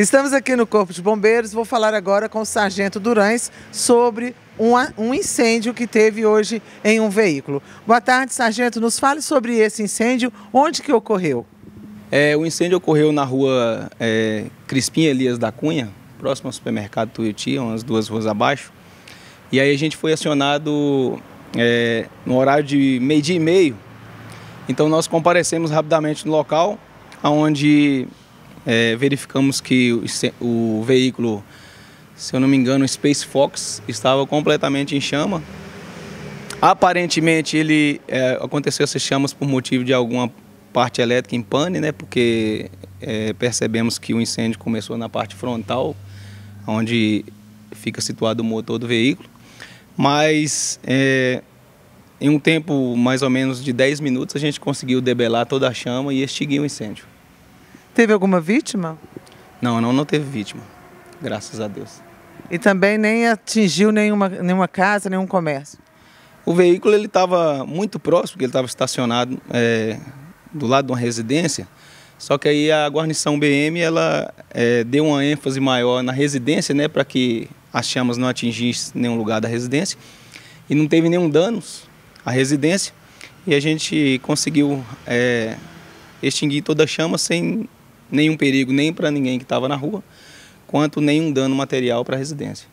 Estamos aqui no Corpo de Bombeiros. Vou falar agora com o Sargento Durães sobre um, incêndio que teve hoje em um veículo. Boa tarde, Sargento. Nos fale sobre esse incêndio. Onde que ocorreu? É, o incêndio ocorreu na rua é, Crispim Elias da Cunha, próximo ao supermercado Tuiuti, umas duas ruas abaixo. E aí a gente foi acionado é, no horário de meio-dia e meio. Então nós comparecemos rapidamente no local, onde é, verificamos que o, o veículo, se eu não me engano, o Space Fox, estava completamente em chama. Aparentemente ele é, aconteceu essas chamas por motivo de alguma parte elétrica em pane, né? Porque é, percebemos que o incêndio começou na parte frontal, onde fica situado o motor do veículo. Mas é, em um tempo mais ou menos de 10 minutos a gente conseguiu debelar toda a chama e extinguir o incêndio. Teve alguma vítima? Não, não, não teve vítima, graças a Deus. E também nem atingiu nenhuma, nenhuma casa, nenhum comércio? O veículo ele estava muito próximo, porque ele estava estacionado é, do lado de uma residência, só que aí a guarnição BM ela é, deu uma ênfase maior na residência, né, para que as chamas não atingissem nenhum lugar da residência e não teve nenhum danos à residência e a gente conseguiu é, extinguir toda a chama sem nenhum perigo nem para ninguém que estava na rua, quanto nenhum dano material para a residência.